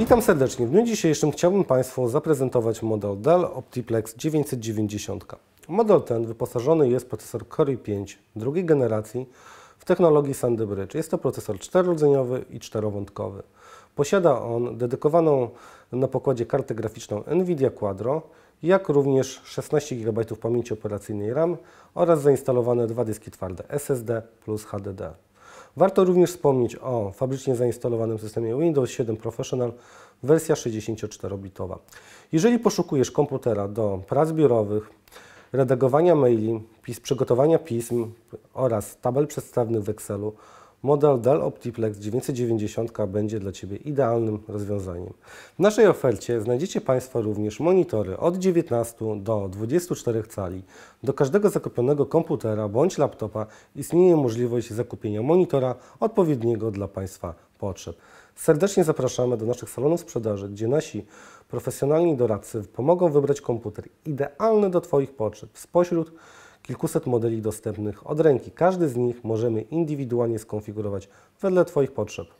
Witam serdecznie. W dniu dzisiejszym chciałbym Państwu zaprezentować model Dell Optiplex 990. Model ten wyposażony jest w procesor Core i5 drugiej generacji w technologii Sandy Bridge. Jest to procesor czterordzeniowy i czterowątkowy. Posiada on dedykowaną na pokładzie kartę graficzną NVIDIA Quadro, jak również 16 GB pamięci operacyjnej RAM oraz zainstalowane dwa dyski twarde SSD plus HDD. Warto również wspomnieć o fabrycznie zainstalowanym systemie Windows 7 Professional wersja 64-bitowa. Jeżeli poszukujesz komputera do prac biurowych, redagowania maili, pis, przygotowania pism oraz tabel przedstawnych w Excelu, Model Dell OptiPlex 990 będzie dla Ciebie idealnym rozwiązaniem. W naszej ofercie znajdziecie Państwo również monitory od 19 do 24 cali. Do każdego zakupionego komputera bądź laptopa istnieje możliwość zakupienia monitora odpowiedniego dla Państwa potrzeb. Serdecznie zapraszamy do naszych salonów sprzedaży, gdzie nasi profesjonalni doradcy pomogą wybrać komputer idealny do Twoich potrzeb spośród kilkuset modeli dostępnych od ręki. Każdy z nich możemy indywidualnie skonfigurować wedle Twoich potrzeb.